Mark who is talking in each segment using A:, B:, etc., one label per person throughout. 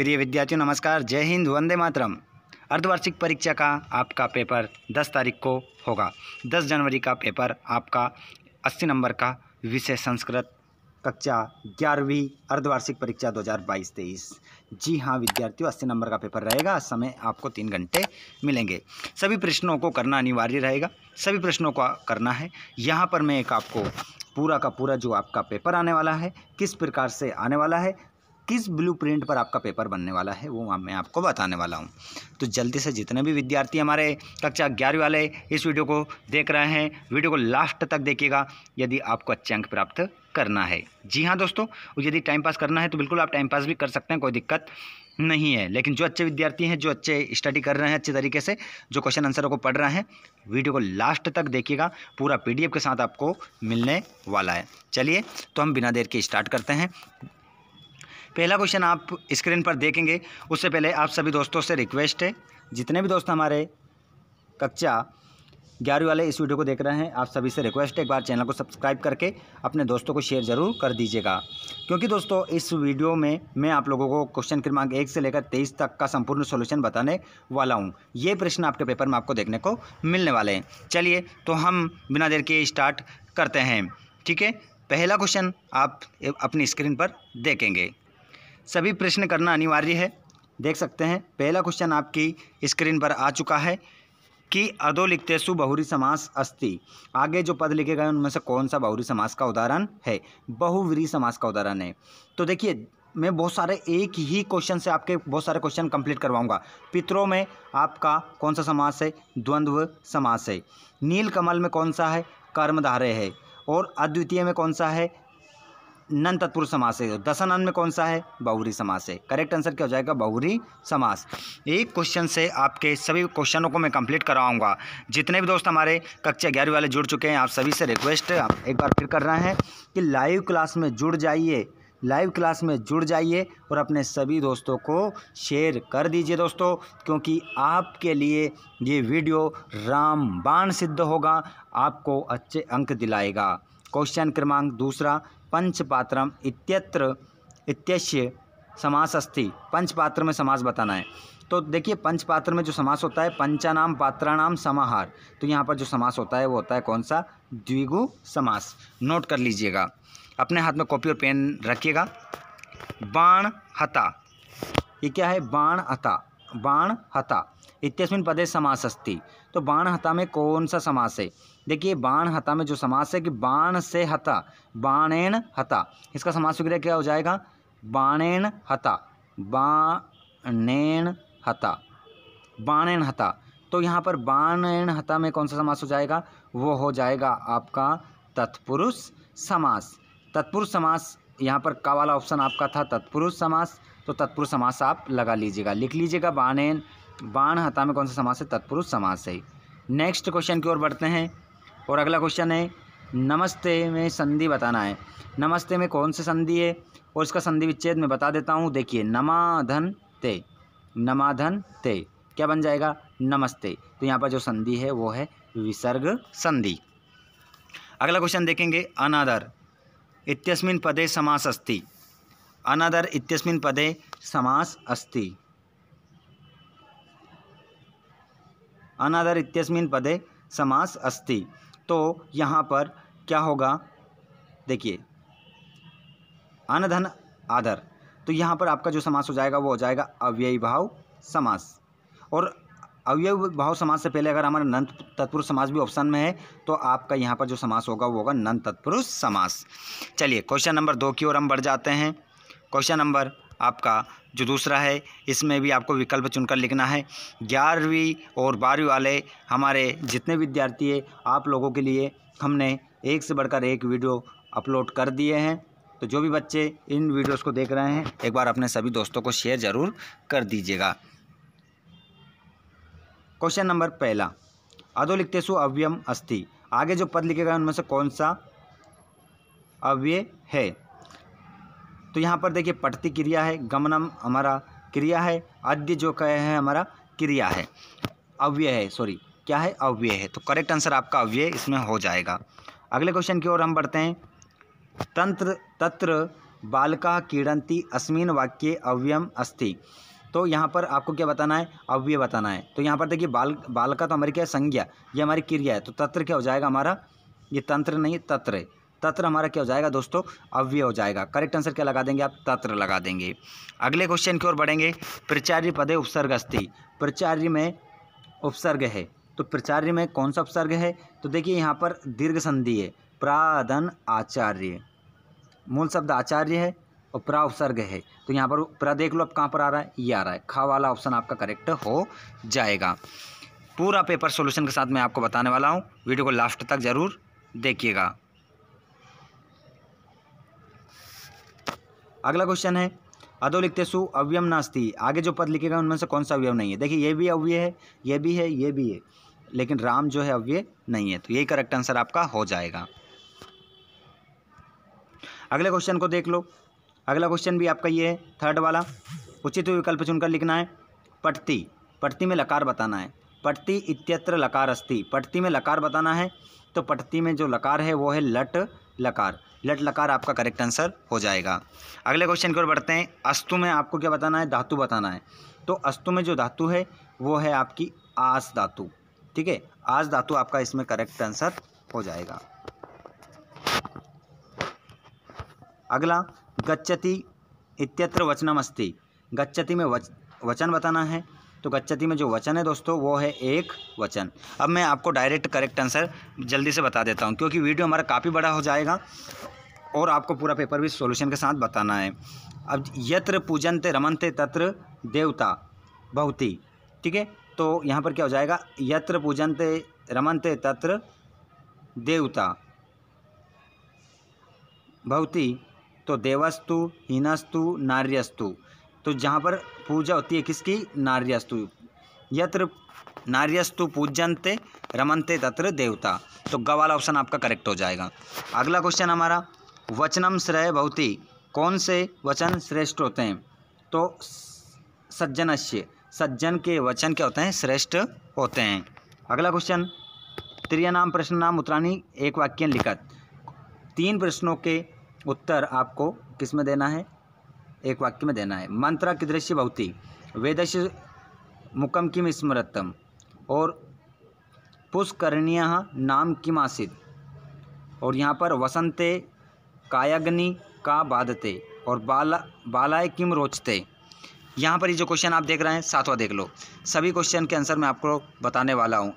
A: प्रिय विद्यार्थियों नमस्कार जय हिंद वंदे मातरम अर्धवार्षिक परीक्षा का आपका पेपर 10 तारीख को होगा 10 जनवरी का पेपर आपका 80 नंबर का विषय संस्कृत कक्षा ग्यारहवीं अर्धवार्षिक परीक्षा 2022-23 जी हाँ विद्यार्थियों अस्सी नंबर का पेपर रहेगा समय आपको तीन घंटे मिलेंगे सभी प्रश्नों को करना अनिवार्य रहेगा सभी प्रश्नों को करना है यहाँ पर मैं एक आपको पूरा का पूरा जो आपका पेपर आने वाला है किस प्रकार से आने वाला है किस ब्लू प्रिंट पर आपका पेपर बनने वाला है वो मैं आपको बताने वाला हूँ तो जल्दी से जितने भी विद्यार्थी हमारे कक्षा ग्यारहवीं वाले इस वीडियो को देख रहे हैं वीडियो को लास्ट तक देखिएगा यदि आपको अच्छे अंक प्राप्त करना है जी हाँ दोस्तों यदि टाइम पास करना है तो बिल्कुल आप टाइम पास भी कर सकते हैं कोई दिक्कत नहीं है लेकिन जो अच्छे विद्यार्थी हैं जो अच्छे स्टडी कर रहे हैं अच्छे तरीके से जो क्वेश्चन आंसरों को पढ़ रहे हैं वीडियो को लास्ट तक देखिएगा पूरा पीडीएफ के साथ आपको मिलने वाला है चलिए तो हम बिना देर के स्टार्ट करते हैं पहला क्वेश्चन आप स्क्रीन पर देखेंगे उससे पहले आप सभी दोस्तों से रिक्वेस्ट है जितने भी दोस्त हमारे कक्षा ग्यारहवीं वाले इस वीडियो को देख रहे हैं आप सभी से रिक्वेस्ट है एक बार चैनल को सब्सक्राइब करके अपने दोस्तों को शेयर जरूर कर दीजिएगा क्योंकि दोस्तों इस वीडियो में मैं आप लोगों को क्वेश्चन क्रमांक एक से लेकर तेईस तक का संपूर्ण सोल्यूशन बताने वाला हूँ ये प्रश्न आपके पेपर में आपको देखने को मिलने वाले हैं चलिए तो हम बिना देर के स्टार्ट करते हैं ठीक है पहला क्वेश्चन आप अपनी स्क्रीन पर देखेंगे सभी प्रश्न करना अनिवार्य है देख सकते हैं पहला क्वेश्चन आपकी स्क्रीन पर आ चुका है कि अधो लिखते सु बहुरी समास अस्ति आगे जो पद लिखे गए उनमें से कौन सा बहुरी समास का उदाहरण है बहुवरी समास का उदाहरण है तो देखिए मैं बहुत सारे एक ही क्वेश्चन से आपके बहुत सारे क्वेश्चन कंप्लीट करवाऊंगा पितरों में आपका कौन सा समास है द्वंद्व समास है नील कमल में कौन सा है कर्मधारय है और अद्वितीय में कौन सा है नन तत्पुर समास से दशानन में कौन सा है बहुरी समास है करेक्ट आंसर क्या हो जाएगा बहुरी समास एक क्वेश्चन से आपके सभी क्वेश्चनों को मैं कंप्लीट कराऊंगा जितने भी दोस्त हमारे कक्षा ग्यारहवीं वाले जुड़ चुके हैं आप सभी से रिक्वेस्ट आप एक बार फिर कर रहे हैं कि लाइव क्लास में जुड़ जाइए लाइव क्लास में जुड़ जाइए और अपने सभी दोस्तों को शेयर कर दीजिए दोस्तों क्योंकि आपके लिए ये वीडियो रामबाण सिद्ध होगा आपको अच्छे अंक दिलाएगा क्वेश्चन क्रमांक दूसरा पंचपात्रम इत्यत्र इत्यस्य समास अस्थि पंचपात्र में समास बताना है तो देखिए पंचपात्र में जो समास होता है पंचानाम पात्राणाम समाहार तो यहाँ पर जो समास होता है वो होता है कौन सा द्विगु समास नोट कर लीजिएगा अपने हाथ में कॉपी और पेन रखिएगा बाण हता ये क्या है बाण हता बाण हता इत्यस्मिन पदे समास अस्ति तो बाण हता में कौन सा समास है देखिए बाण हता में जो समास है कि बाण से हता बाणेन हता इसका समास क्रिया क्या हो जाएगा बाणेन हता बाणेन हता बाणेन हता तो यहाँ पर बाणेन हता में कौन सा समास हो जाएगा वो हो जाएगा आपका तत्पुरुष समास तत्पुरुष समास यहाँ पर का वाला ऑप्शन आपका था तत्पुरुष समास तो तत्पुरुष समास आप लगा लीजिएगा लिख लीजिएगा बाणेन बाण हता में कौन सा समास है तत्पुरुष समास है नेक्स्ट क्वेश्चन की ओर बढ़ते हैं और अगला क्वेश्चन है नमस्ते में संधि बताना है नमस्ते में कौन सी संधि है और इसका संधि विच्छेद में बता देता हूँ देखिए नमाधन ते नमाधन ते क्या बन जाएगा नमस्ते तो यहाँ पर जो संधि है वो है विसर्ग संधि अगला क्वेश्चन देखेंगे अनादर इतस्मिन पदे समास अस्थि अनादर इतस्मिन पदे समास अस्थि अनादर इतस्मिन पदे समास अस्थि तो यहाँ पर क्या होगा देखिए अन धन आधर तो यहाँ पर आपका जो समास हो जाएगा वो हो जाएगा अव्ययी भाव समास और अव्यय भाव समास से पहले अगर हमारा नंत तत्पुरुष समास भी ऑप्शन में है तो आपका यहाँ पर जो समास होगा वो होगा नंत तत्पुरुष समास चलिए क्वेश्चन नंबर दो की ओर हम बढ़ जाते हैं क्वेश्चन नंबर आपका जो दूसरा है इसमें भी आपको विकल्प चुनकर लिखना है ग्यारहवीं और बारहवीं वाले हमारे जितने विद्यार्थी है आप लोगों के लिए हमने एक से बढ़कर एक वीडियो अपलोड कर दिए हैं तो जो भी बच्चे इन वीडियोस को देख रहे हैं एक बार अपने सभी दोस्तों को शेयर ज़रूर कर दीजिएगा क्वेश्चन नंबर पहला सु अव्यम अस्थि आगे जो पद लिखेगा उनमें से कौन सा अव्यय है तो यहाँ पर देखिए पटति क्रिया है गमनम हमारा क्रिया है आद्य जो कहे हैं हमारा क्रिया है अव्यय है सॉरी क्या है अव्यय है तो करेक्ट आंसर आपका अव्यय इसमें हो जाएगा अगले क्वेश्चन की ओर हम बढ़ते हैं तंत्र तत्र बालका कीड़ंती अस्मिन वाक्य अव्यम अस्थि तो यहाँ पर आपको क्या बताना है अव्यय बताना है तो यहाँ पर देखिए बाल बालका तो हमारी क्या है संज्ञा ये हमारी क्रिया है तो तत्र क्या हो जाएगा हमारा ये तंत्र नहीं तत्र है तत्र हमारा क्या हो जाएगा दोस्तों अव्यय हो जाएगा करेक्ट आंसर क्या लगा देंगे आप तत्र लगा देंगे अगले क्वेश्चन की ओर बढ़ेंगे प्रचार्य पदे उपसर्ग अस्थि प्रचार्य में उपसर्ग है तो प्रचार्य में कौन सा उपसर्ग है तो देखिए यहाँ पर दीर्घ संधि है प्रादन आचार्य मूल शब्द आचार्य है और प्रा उपसर्ग है तो यहाँ पर प्रा देख लो अब कहाँ पर आ रहा है ये आ रहा है खा वाला ऑप्शन आपका करेक्ट हो जाएगा पूरा पेपर सोल्यूशन के साथ मैं आपको बताने वाला हूँ वीडियो को लास्ट तक ज़रूर देखिएगा अगला क्वेश्चन है अधो लिखते सु अव्यम नास्ती आगे जो पद लिखेगा उनमें से कौन सा अव्यव नहीं है देखिए ये भी अव्यय है ये भी है ये भी है लेकिन राम जो है अव्यय नहीं है तो यही करेक्ट आंसर आपका हो जाएगा अगले क्वेश्चन को देख लो अगला क्वेश्चन भी आपका ये है थर्ड वाला उचित विकल्प चुनकर लिखना है पटती पटती में लकार बताना है पटती इत्यत्र लकार अस्थि पटती में लकार बताना है तो पटती में जो लकार है वो है लट लकार लट लकार आपका करेक्ट आंसर हो जाएगा अगले क्वेश्चन की ओर बढ़ते हैं अस्तु में आपको क्या बताना है धातु बताना है तो अस्तु में जो धातु है वो है आपकी आस धातु ठीक है आस धातु आपका इसमें करेक्ट आंसर हो जाएगा अगला गच्छति इत्यत्र वचनमस्ति गच्छति में वच वचन बताना है तो गच्छति में जो वचन है दोस्तों वो है एक वचन अब मैं आपको डायरेक्ट करेक्ट आंसर जल्दी से बता देता हूँ क्योंकि वीडियो हमारा काफ़ी बड़ा हो जाएगा और आपको पूरा पेपर भी सॉल्यूशन के साथ बताना है अब यत्र पूजनते रमनते तत्र देवता बहुती ठीक है तो यहाँ पर क्या हो जाएगा यत्र पूजनते रमनते तत्र देवता भवती तो देवस्तु हीनस्तु नार्यस्तु तो जहाँ पर पूजा होती है किसकी नार्यस्तु यत्र नार्यस्तु पूजनते रमनते तत्र देवता तो ग वाला ऑप्शन आपका करेक्ट हो जाएगा अगला क्वेश्चन हमारा वचनम श्रेय भवती कौन से वचन श्रेष्ठ होते हैं तो सज्जन सज्जन के वचन क्या होते हैं श्रेष्ठ होते हैं अगला क्वेश्चन त्रिया नाम प्रश्न नाम उत्तराणी एक वाक्य लिखत तीन प्रश्नों के उत्तर आपको किस में देना है एक वाक्य में देना है मंत्र की दृश्य भवती वेदश मुकम किम स्मृतम और पुष्करणीय नाम किम आसित और यहाँ पर वसंते कायाग्नि का बाधते और बाला बालाय किम रोचते यहाँ पर ये जो क्वेश्चन आप देख रहे हैं सातवां देख लो सभी क्वेश्चन के आंसर मैं आपको बताने वाला हूँ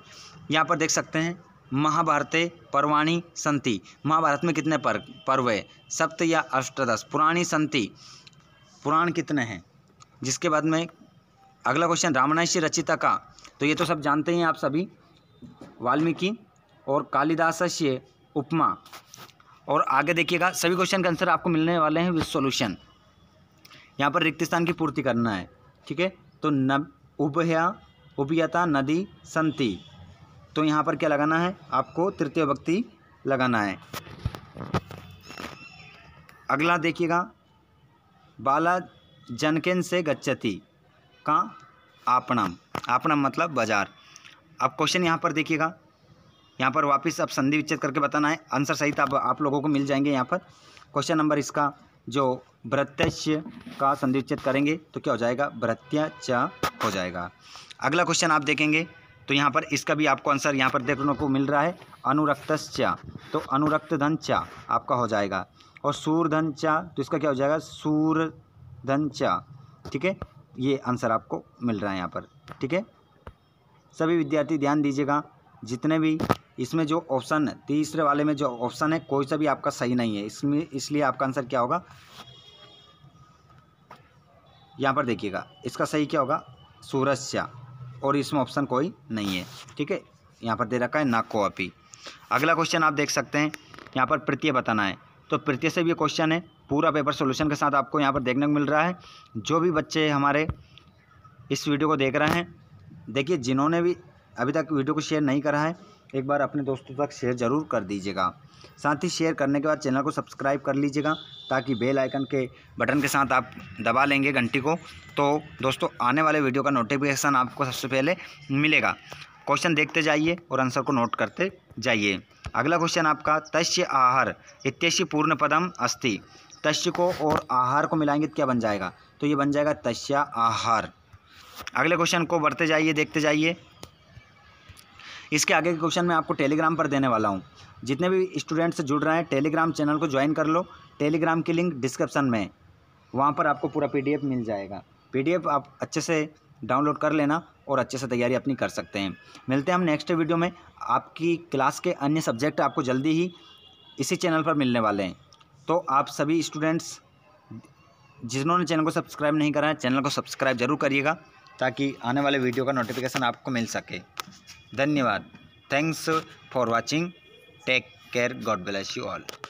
A: यहाँ पर देख सकते हैं महाभारते परवाणी संति महाभारत में कितने पर पर्व है सप्त या अष्टदश पुराणी संति पुराण कितने हैं जिसके बाद में अगला क्वेश्चन रामनायशी रचिता का तो ये तो सब जानते हैं आप सभी वाल्मीकि और कालिदास उपमा और आगे देखिएगा सभी क्वेश्चन के आंसर आपको मिलने वाले हैं विद सोल्यूशन यहाँ पर रिक्त स्थान की पूर्ति करना है ठीक है तो न उभया उभयता नदी संति तो यहाँ पर क्या लगाना है आपको तृतीय भक्ति लगाना है अगला देखिएगा बाला जनकेन से गच्छति का आपणम आपणम मतलब बाजार अब क्वेश्चन यहाँ पर देखिएगा यहाँ पर वापस आप संधि विच्छेद करके बताना है आंसर सहित अब आप लोगों को मिल जाएंगे यहाँ पर क्वेश्चन नंबर इसका जो भ्रत्यस्य का संधि विच्छेद करेंगे तो क्या हो जाएगा भ्रत्या हो जाएगा अगला क्वेश्चन आप देखेंगे तो यहाँ पर इसका भी आपको आंसर यहाँ पर देखने को मिल रहा है चा तो अनुरक्त धन चा आपका हो जाएगा और सूरधन चा तो इसका क्या हो जाएगा सूरधन चा ठीक है ये आंसर आपको मिल रहा है यहाँ पर ठीक है सभी विद्यार्थी ध्यान दीजिएगा जितने भी इसमें जो ऑप्शन तीसरे वाले में जो ऑप्शन है कोई सा भी आपका सही नहीं है इसमें इसलिए आपका आंसर क्या होगा यहाँ पर देखिएगा इसका सही क्या होगा सूरस्या और इसमें ऑप्शन कोई नहीं है ठीक है यहाँ पर दे रखा है कॉपी अगला क्वेश्चन आप देख सकते हैं यहाँ पर प्रत्यय बताना है तो प्रत्यय से भी क्वेश्चन है पूरा पेपर सोल्यूशन के साथ आपको यहाँ पर देखने को मिल रहा है जो भी बच्चे हमारे इस वीडियो को देख रहे हैं देखिए जिन्होंने भी अभी तक वीडियो को शेयर नहीं करा है एक बार अपने दोस्तों तक शेयर ज़रूर कर दीजिएगा साथ ही शेयर करने के बाद चैनल को सब्सक्राइब कर लीजिएगा ताकि बेल आइकन के बटन के साथ आप दबा लेंगे घंटी को तो दोस्तों आने वाले वीडियो का नोटिफिकेशन आपको सबसे पहले मिलेगा क्वेश्चन देखते जाइए और आंसर को नोट करते जाइए अगला क्वेश्चन आपका तस्य आहार इत्यस्य पूर्ण पदम अस्थि तस्य को और आहार को मिलाएंगे तो क्या बन जाएगा तो ये बन जाएगा तस्या आहार अगले क्वेश्चन को बढ़ते जाइए देखते जाइए इसके आगे के क्वेश्चन मैं आपको टेलीग्राम पर देने वाला हूँ जितने भी स्टूडेंट्स जुड़ रहे हैं टेलीग्राम चैनल को ज्वाइन कर लो टेलीग्राम की लिंक डिस्क्रिप्शन में वहाँ पर आपको पूरा पी मिल जाएगा पी आप अच्छे से डाउनलोड कर लेना और अच्छे से तैयारी अपनी कर सकते हैं मिलते हैं हम नेक्स्ट वीडियो में आपकी क्लास के अन्य सब्जेक्ट आपको जल्दी ही इसी चैनल पर मिलने वाले हैं तो आप सभी स्टूडेंट्स जिन्होंने चैनल को सब्सक्राइब नहीं करा है चैनल को सब्सक्राइब जरूर करिएगा ताकि आने वाले वीडियो का नोटिफिकेशन आपको मिल सके धन्यवाद thanks for watching take care God bless you all